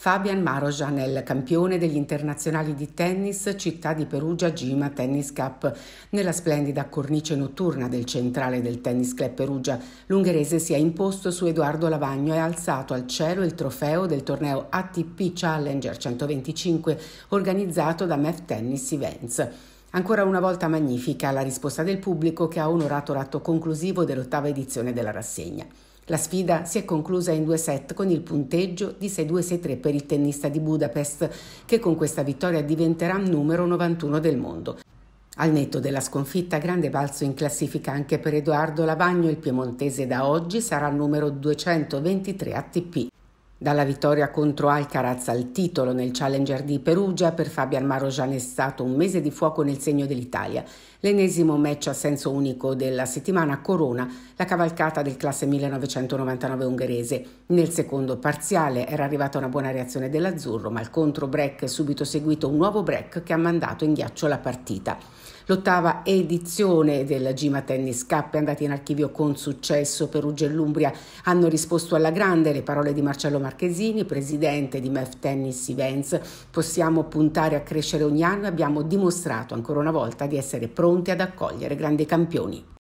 Fabian Marojanel, campione degli internazionali di tennis Città di Perugia Gima Tennis Cup. Nella splendida cornice notturna del centrale del Tennis Club Perugia, l'ungherese si è imposto su Edoardo Lavagno e ha alzato al cielo il trofeo del torneo ATP Challenger 125 organizzato da MEF Tennis Events. Ancora una volta magnifica la risposta del pubblico che ha onorato l'atto conclusivo dell'ottava edizione della rassegna. La sfida si è conclusa in due set con il punteggio di 6-2-6-3 per il tennista di Budapest, che con questa vittoria diventerà numero 91 del mondo. Al netto della sconfitta, grande balzo in classifica anche per Edoardo Lavagno, il piemontese da oggi sarà numero 223 ATP. Dalla vittoria contro Alcaraz al titolo nel Challenger di Perugia, per Fabio Armarogian è stato un mese di fuoco nel segno dell'Italia. L'ennesimo match a senso unico della settimana corona la cavalcata del classe 1999 ungherese. Nel secondo parziale era arrivata una buona reazione dell'azzurro, ma il contro break subito seguito un nuovo break che ha mandato in ghiaccio la partita. L'ottava edizione della Gima Tennis Cup è andata in archivio con successo. Perugia e l'Umbria hanno risposto alla grande le parole di Marcello Marchesini, presidente di MEF Tennis Events. Possiamo puntare a crescere ogni anno e abbiamo dimostrato ancora una volta di essere pronti ad accogliere grandi campioni.